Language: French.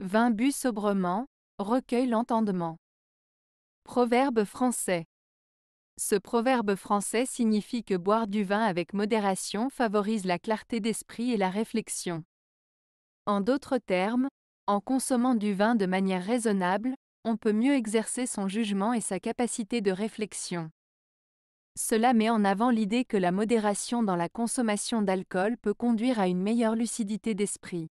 Vin bu sobrement, recueille l'entendement. Proverbe français. Ce proverbe français signifie que boire du vin avec modération favorise la clarté d'esprit et la réflexion. En d'autres termes, en consommant du vin de manière raisonnable, on peut mieux exercer son jugement et sa capacité de réflexion. Cela met en avant l'idée que la modération dans la consommation d'alcool peut conduire à une meilleure lucidité d'esprit.